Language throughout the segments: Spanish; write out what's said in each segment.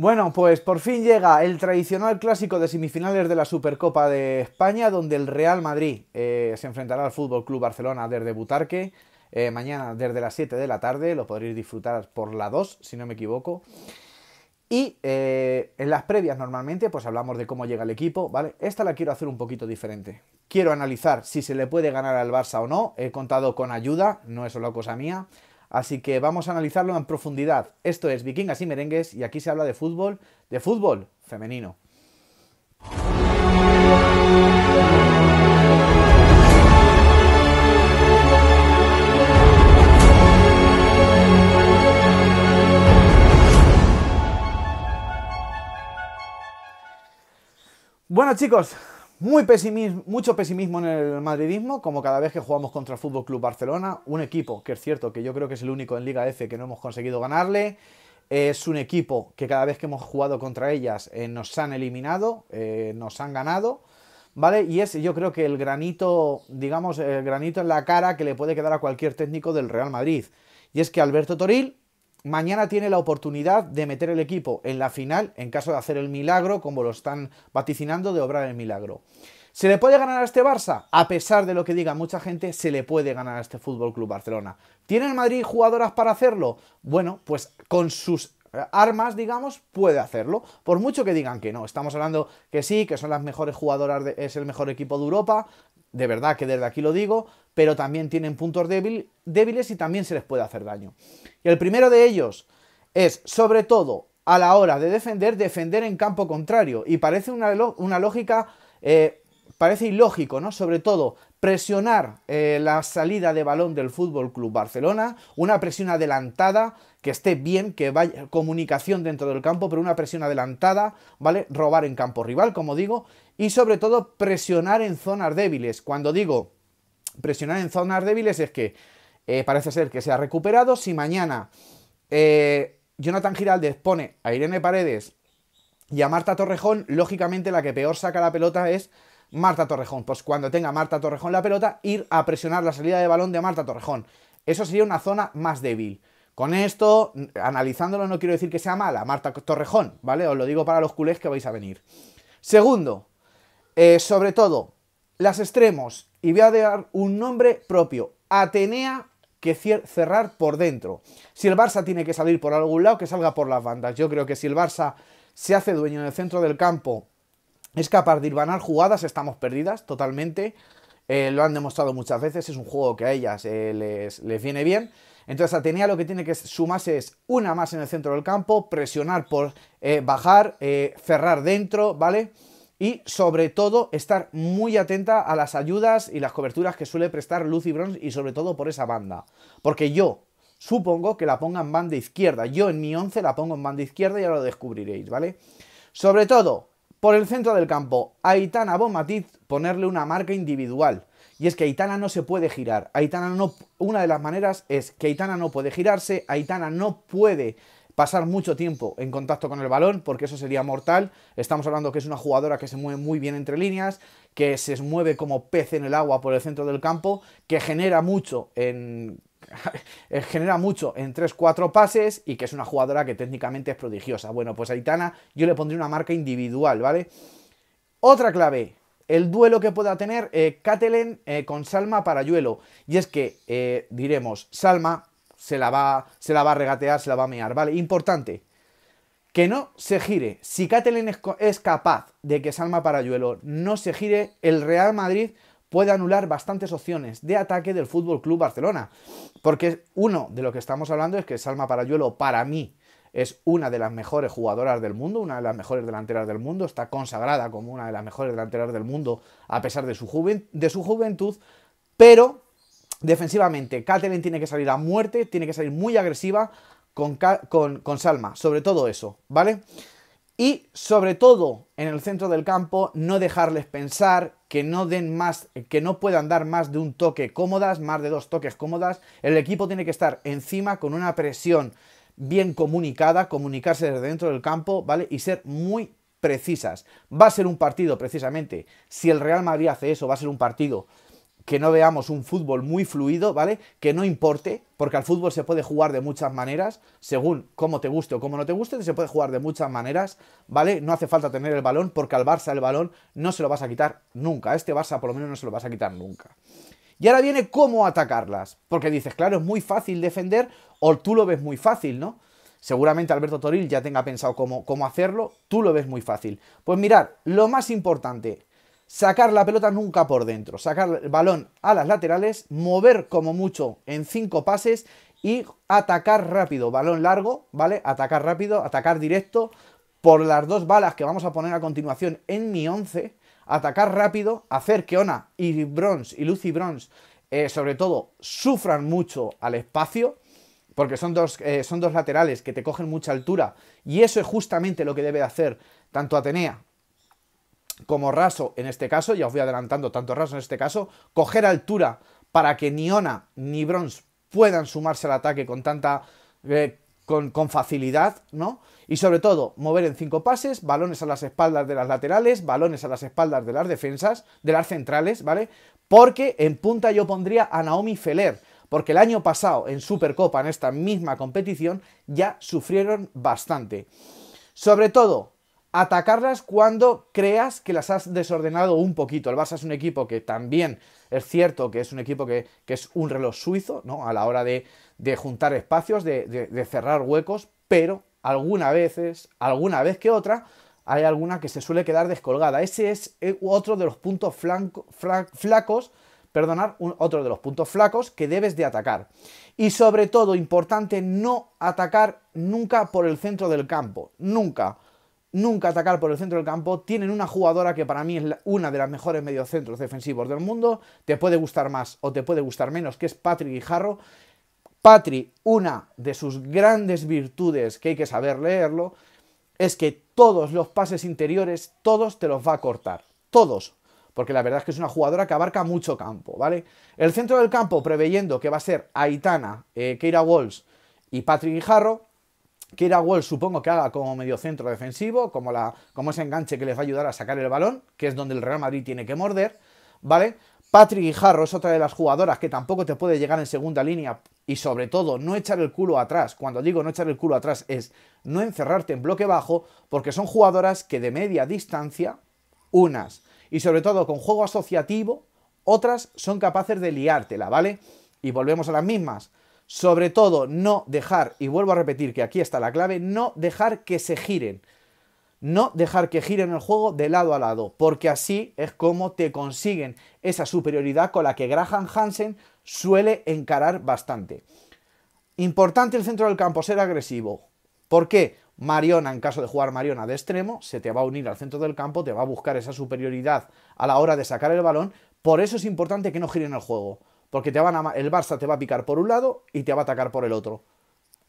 Bueno, pues por fin llega el tradicional clásico de semifinales de la Supercopa de España, donde el Real Madrid eh, se enfrentará al Fútbol Club Barcelona desde Butarque. Eh, mañana desde las 7 de la tarde, lo podréis disfrutar por la 2, si no me equivoco. Y eh, en las previas normalmente pues hablamos de cómo llega el equipo, ¿vale? Esta la quiero hacer un poquito diferente. Quiero analizar si se le puede ganar al Barça o no. He contado con ayuda, no es solo cosa mía. Así que vamos a analizarlo en profundidad. Esto es Vikingas y Merengues y aquí se habla de fútbol, de fútbol femenino. Bueno chicos, pesimismo, mucho pesimismo en el madridismo, como cada vez que jugamos contra el Fútbol Club Barcelona, un equipo que es cierto que yo creo que es el único en Liga F que no hemos conseguido ganarle. Es un equipo que cada vez que hemos jugado contra ellas eh, nos han eliminado, eh, nos han ganado, ¿vale? Y es yo creo que el granito, digamos, el granito en la cara que le puede quedar a cualquier técnico del Real Madrid. Y es que Alberto Toril mañana tiene la oportunidad de meter el equipo en la final en caso de hacer el milagro, como lo están vaticinando, de obrar el milagro. ¿Se le puede ganar a este Barça? A pesar de lo que diga mucha gente, se le puede ganar a este Fútbol Club Barcelona. ¿Tiene el Madrid jugadoras para hacerlo? Bueno, pues con sus eh, armas, digamos, puede hacerlo. Por mucho que digan que no. Estamos hablando que sí, que son las mejores jugadoras, de, es el mejor equipo de Europa, de verdad que desde aquí lo digo, pero también tienen puntos débil, débiles y también se les puede hacer daño. Y el primero de ellos es, sobre todo, a la hora de defender, defender en campo contrario. Y parece una, lógica eh, parece ilógico, ¿no? Sobre todo, presionar eh, la salida de balón del Fútbol Club Barcelona, una presión adelantada, que esté bien, que vaya comunicación dentro del campo, pero una presión adelantada, ¿vale? Robar en campo rival, como digo, y sobre todo, presionar en zonas débiles. Cuando digo presionar en zonas débiles es que eh, parece ser que se ha recuperado. Si mañana eh, Jonathan Giraldez pone a Irene Paredes y a Marta Torrejón, lógicamente la que peor saca la pelota es Marta Torrejón. Pues cuando tenga Marta Torrejón la pelota, ir a presionar la salida de balón de Marta Torrejón. Eso sería una zona más débil. Con esto, analizándolo, no quiero decir que sea mala, Marta Torrejón, ¿vale? Os lo digo para los culés que vais a venir. Segundo, eh, sobre todo, las extremos, y voy a dar un nombre propio, Atenea que cerrar por dentro. Si el Barça tiene que salir por algún lado, que salga por las bandas. Yo creo que si el Barça se hace dueño del centro del campo es capaz de irbanar jugadas, estamos perdidas totalmente. Eh, lo han demostrado muchas veces, es un juego que a ellas eh, les, viene bien. Entonces Atenea lo que tiene que sumarse es una más en el centro del campo, presionar por eh, bajar, cerrar dentro, ¿vale? Y sobre todo estar muy atenta a las ayudas y las coberturas que suele prestar Lucy Bronze y sobre todo por esa banda. Porque yo supongo que la ponga en banda izquierda. Yo en mi 11 la pongo en banda izquierda y ahora lo descubriréis, ¿vale? Sobre todo, por el centro del campo, Aitana Bomatiz ponerle una marca individual. Y es que Aitana no se puede girar. Aitana no. Una de las maneras es que Aitana no puede girarse, Aitana no puede pasar mucho tiempo en contacto con el balón, porque eso sería mortal. Estamos hablando que es una jugadora que se mueve muy bien entre líneas, que se mueve como pez en el agua por el centro del campo, que genera mucho en Eh, genera mucho en 3-4 pases y que es una jugadora que técnicamente es prodigiosa. Bueno, pues a Aitana yo le pondría una marca individual, ¿vale? Otra clave, el duelo que pueda tener eh, eh con Salma Parayuelo. Y es que, eh, diremos, Salma se la, va, se la va a regatear, se la va a mear, ¿vale? Importante, que no se gire. Si Catelen es capaz de que Salma Parayuelo no se gire, el Real Madrid puede anular bastantes opciones de ataque del Fútbol Club Barcelona. Porque uno de lo que estamos hablando es que Salma Parayuelo, para mí, es una de las mejores jugadoras del mundo, una de las mejores delanteras del mundo, está consagrada como una de las mejores delanteras del mundo a pesar de su, de su juventud, pero defensivamente Katelen tiene que salir a muerte, tiene que salir muy agresiva con, con, con Salma, sobre todo eso, ¿vale? y sobre todo en el centro del campo no dejarles pensar que no más que no puedan dar más de un toque cómodas, más de dos toques cómodas, el equipo tiene que estar encima con una presión bien comunicada, comunicarse desde dentro del campo, ¿vale? Y ser muy precisas. Va a ser un partido precisamente, si el Real Madrid hace eso, va a ser un partido que no veamos un fútbol muy fluido, ¿vale? Que no importe, porque al fútbol se puede jugar de muchas maneras, según cómo te guste o cómo no te guste, se puede jugar de muchas maneras, ¿vale? No hace falta tener el balón, porque al Barça el balón no se lo vas a quitar nunca, a este Barça por lo menos no se lo vas a quitar nunca. Y ahora viene cómo atacarlas, porque dices, claro, es muy fácil defender, o tú lo ves muy fácil, ¿no? Seguramente Alberto Toril ya tenga pensado cómo, cómo hacerlo, tú lo ves muy fácil. Pues mirad, lo más importante, sacar la pelota nunca por dentro, sacar el balón a las laterales, mover como mucho en cinco pases y atacar rápido, balón largo, ¿vale? Atacar rápido, atacar directo por las dos balas que vamos a poner a continuación en mi 11, atacar rápido, hacer que Ona y Bronze y Lucy Bronze eh, sobre todo sufran mucho al espacio, porque son dos, eh, son dos laterales que te cogen mucha altura y eso es justamente lo que debe hacer tanto Atenea como raso en este caso, ya os voy adelantando tanto raso en este caso, coger altura para que ni Ona ni Bronze puedan sumarse al ataque con tanta... Eh, con, facilidad, ¿no? Y sobre todo, mover en cinco pases, balones a las espaldas de las laterales, balones a las espaldas de las defensas, de las centrales, ¿vale? Porque en punta yo pondría a Naomi Feller, porque el año pasado en Supercopa, en esta misma competición, ya sufrieron bastante. Sobre todo, atacarlas cuando creas que las has desordenado un poquito. El Barça es un equipo que también es cierto que es un equipo que, es un reloj suizo, ¿no? A la hora de, juntar espacios, de, cerrar huecos, pero alguna veces, alguna vez que otra, hay alguna que se suele quedar descolgada. Ese es eh, otro de los puntos flacos, perdonar, otro de los puntos flacos que debes de atacar. Y sobre todo, importante, no atacar nunca por el centro del campo, nunca nunca atacar por el centro del campo. Tienen una jugadora que para mí es una de las mejores mediocentros defensivos del mundo. Te puede gustar más o te puede gustar menos, que es Patrick Guijarro. Patri, una de sus grandes virtudes que hay que saber leerlo, es que todos los pases interiores, todos te los va a cortar. Todos. Porque la verdad es que es una jugadora que abarca mucho campo, ¿vale? El centro del campo, preveyendo que va a ser Aitana, eh, Keira Walls y Patrick Guijarro, a Wall supongo que haga como medio centro defensivo, como, como ese enganche que les va a ayudar a sacar el balón, que es donde el Real Madrid tiene que morder, ¿vale? Patrick Guijarro es otra de las jugadoras que tampoco te puede llegar en segunda línea y sobre todo no echar el culo atrás. Cuando digo no echar el culo atrás es no encerrarte en bloque bajo porque son jugadoras que de media distancia, unas, y sobre todo con juego asociativo, otras son capaces de liártela, ¿vale? Y volvemos a las mismas. Sobre todo, no dejar, y vuelvo a repetir que aquí está la clave, no dejar que se giren. No dejar que giren el juego de lado a lado, porque así es como te consiguen esa superioridad con la que Graham Hansen suele encarar bastante. Importante el centro del campo, ser agresivo. ¿Por qué? Mariona, en caso de jugar Mariona de extremo, se te va a unir al centro del campo, te va a buscar esa superioridad a la hora de sacar el balón. Por eso es importante que no giren el juego. Porque te van a, el Barça te va a picar por un lado y te va a atacar por el otro.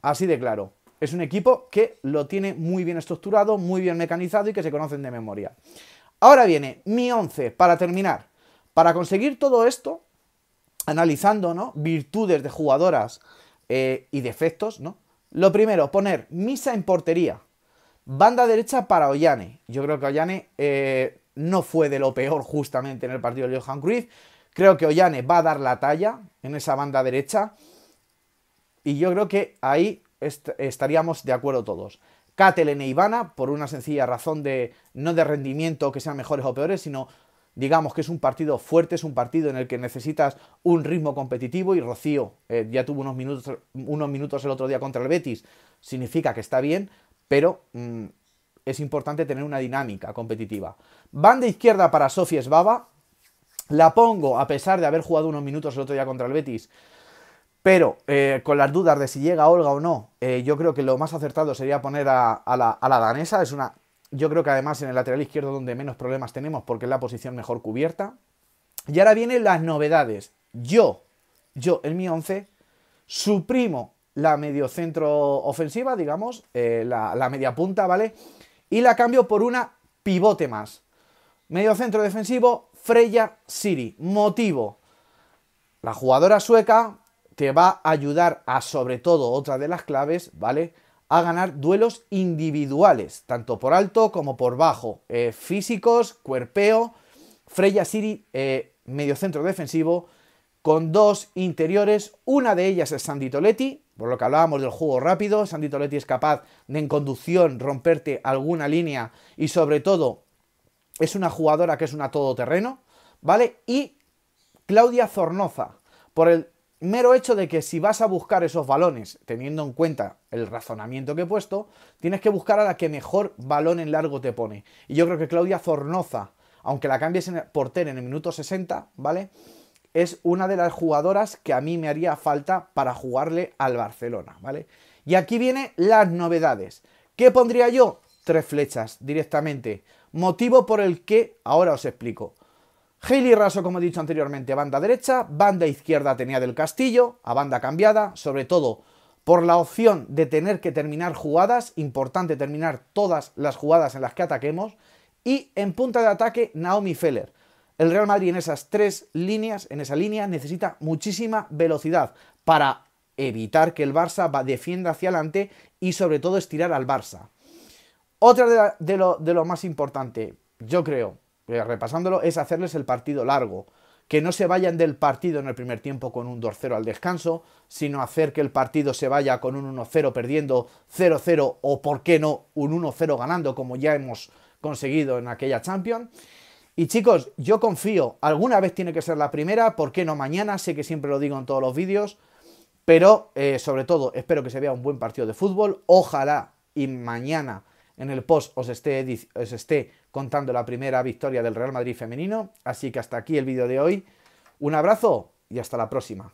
Así de claro. Es un equipo que lo tiene muy bien estructurado, muy bien mecanizado y que se conocen de memoria. Ahora viene mi 11 para terminar. Para conseguir todo esto, analizando ¿no? virtudes de jugadoras eh, y defectos, ¿no? lo primero, poner misa en portería. Banda derecha para Ollane. Yo creo que Ollane eh, no fue de lo peor justamente en el partido de Johan Cruyff. Creo que Ollane va a dar la talla en esa banda derecha. Y yo creo que ahí estaríamos de acuerdo todos. Katelene e Ivana, por una sencilla razón de no de rendimiento que sean mejores o peores, sino digamos que es un partido fuerte, es un partido en el que necesitas un ritmo competitivo y Rocío eh, ya tuvo unos minutos, unos minutos el otro día contra el Betis, significa que está bien, pero mm, es importante tener una dinámica competitiva. Banda izquierda para Sofía Esbaba, la pongo a pesar de haber jugado unos minutos el otro día contra el Betis. Pero eh, con las dudas de si llega Olga o no, eh, yo creo que lo más acertado sería poner a, la, danesa. Es una, yo creo que además en el lateral izquierdo donde menos problemas tenemos porque es la posición mejor cubierta. Y ahora vienen las novedades. Yo, yo en mi 11, suprimo la mediocentro ofensiva, digamos, eh, la, media punta, ¿vale? Y la cambio por una pivote más. centro defensivo, Freya City. Motivo. La jugadora sueca te va a ayudar a, sobre todo, otra de las claves, ¿vale? A ganar duelos individuales, tanto por alto como por bajo. Eh, físicos, cuerpeo. Freya City, eh, medio centro defensivo, con dos interiores. Una de ellas es Sandy Toletti, por lo que hablábamos del juego rápido. Sandy Toletti es capaz de en conducción romperte alguna línea y, sobre todo, es una jugadora que es una todoterreno, ¿vale? Y Claudia Zornoza, por el mero hecho de que si vas a buscar esos balones, teniendo en cuenta el razonamiento que he puesto, tienes que buscar a la que mejor balón en largo te pone. Y yo creo que Claudia Zornoza, aunque la cambies en el en el minuto 60, ¿vale? Es una de las jugadoras que a mí me haría falta para jugarle al Barcelona, ¿vale? Y aquí vienen las novedades. ¿Qué pondría yo? Tres flechas directamente. Motivo por el que ahora os explico. Haley Raso, como he dicho anteriormente, banda derecha, banda izquierda tenía del Castillo, a banda cambiada, sobre todo por la opción de tener que terminar jugadas, importante terminar todas las jugadas en las que ataquemos, y en punta de ataque Naomi Feller. El Real Madrid en esas tres líneas, en esa línea, necesita muchísima velocidad para evitar que el Barça defienda hacia adelante y sobre todo estirar al Barça. Otra de, lo, más importante, yo creo, eh, repasándolo, es hacerles el partido largo que no se vayan del partido en el primer tiempo con un 2-0 al descanso, sino hacer que el partido se vaya con un 1-0 perdiendo 0-0 o, por qué no, un 1-0 ganando como ya hemos conseguido en aquella Champions. Y chicos, yo confío, alguna vez tiene que ser la primera, ¿por qué no mañana? Sé que siempre lo digo en todos los vídeos, pero eh, sobre todo espero que se vea un buen partido de fútbol, ojalá y mañana en el post os esté, os esté contando la primera victoria del Real Madrid femenino. Así que hasta aquí el vídeo de hoy. Un abrazo y hasta la próxima.